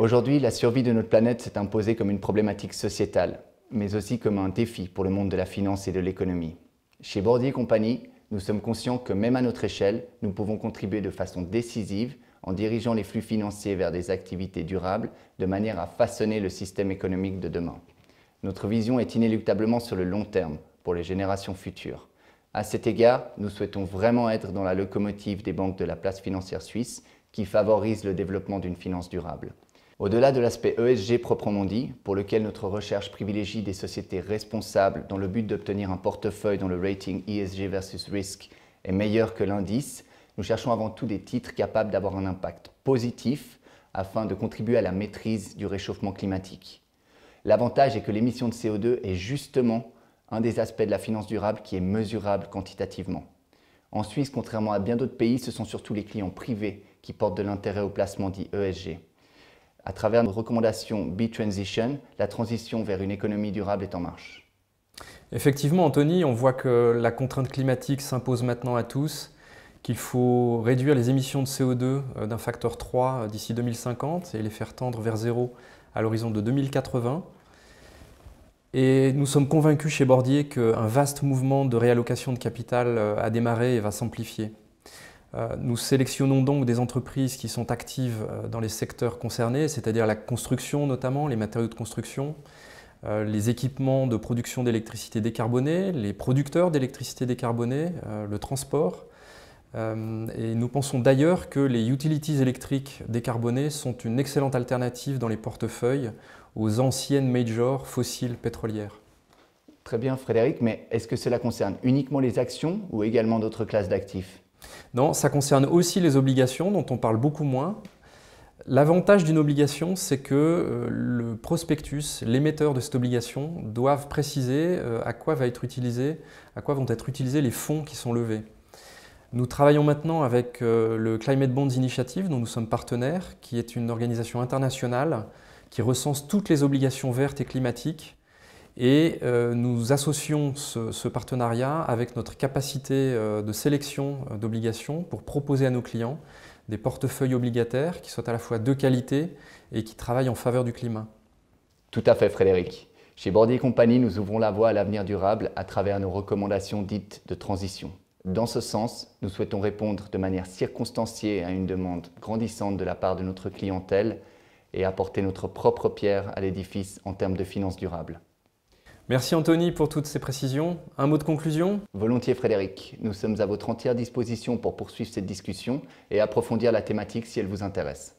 Aujourd'hui, la survie de notre planète s'est imposée comme une problématique sociétale, mais aussi comme un défi pour le monde de la finance et de l'économie. Chez Bordier Compagnie, nous sommes conscients que même à notre échelle, nous pouvons contribuer de façon décisive en dirigeant les flux financiers vers des activités durables de manière à façonner le système économique de demain. Notre vision est inéluctablement sur le long terme pour les générations futures. À cet égard, nous souhaitons vraiment être dans la locomotive des banques de la place financière suisse qui favorise le développement d'une finance durable. Au-delà de l'aspect ESG proprement dit, pour lequel notre recherche privilégie des sociétés responsables dans le but d'obtenir un portefeuille dont le rating ESG versus risk est meilleur que l'indice, nous cherchons avant tout des titres capables d'avoir un impact positif afin de contribuer à la maîtrise du réchauffement climatique. L'avantage est que l'émission de CO2 est justement un des aspects de la finance durable qui est mesurable quantitativement. En Suisse, contrairement à bien d'autres pays, ce sont surtout les clients privés qui portent de l'intérêt au placement dit ESG. À travers nos recommandations B-Transition, la transition vers une économie durable est en marche. Effectivement, Anthony, on voit que la contrainte climatique s'impose maintenant à tous, qu'il faut réduire les émissions de CO2 euh, d'un facteur 3 euh, d'ici 2050 et les faire tendre vers zéro à l'horizon de 2080. Et nous sommes convaincus chez Bordier qu'un vaste mouvement de réallocation de capital euh, a démarré et va s'amplifier. Euh, nous sélectionnons donc des entreprises qui sont actives euh, dans les secteurs concernés, c'est-à-dire la construction notamment, les matériaux de construction, euh, les équipements de production d'électricité décarbonée, les producteurs d'électricité décarbonée, le transport. Et nous pensons d'ailleurs que les utilities électriques décarbonées sont une excellente alternative dans les portefeuilles aux anciennes majors fossiles pétrolières. Très bien Frédéric, mais est-ce que cela concerne uniquement les actions ou également d'autres classes d'actifs non, ça concerne aussi les obligations dont on parle beaucoup moins. L'avantage d'une obligation, c'est que euh, le prospectus, l'émetteur de cette obligation, doivent préciser euh, à quoi, va être utilisé, à quoi vont être utilisés les fonds qui sont levés. Nous travaillons maintenant avec euh, le Climate Bonds Initiative, dont nous sommes partenaires, qui est une organisation internationale qui recense toutes les obligations vertes et climatiques et euh, nous associons ce, partenariat avec notre capacité euh, de sélection euh, d'obligations pour proposer à nos clients des portefeuilles obligataires qui soient à la fois de qualité et qui travaillent en faveur du climat. Tout à fait Frédéric. Chez Bordier Compagnie, nous ouvrons la voie à l'avenir durable à travers nos recommandations dites de transition. Dans ce sens, nous souhaitons répondre de manière circonstanciée à une demande grandissante de la part de notre clientèle et apporter notre propre pierre à l'édifice en termes de finances durables. Merci Anthony pour toutes ces précisions. Un mot de conclusion Volontiers Frédéric, nous sommes à votre entière disposition pour poursuivre cette discussion et approfondir la thématique si elle vous intéresse.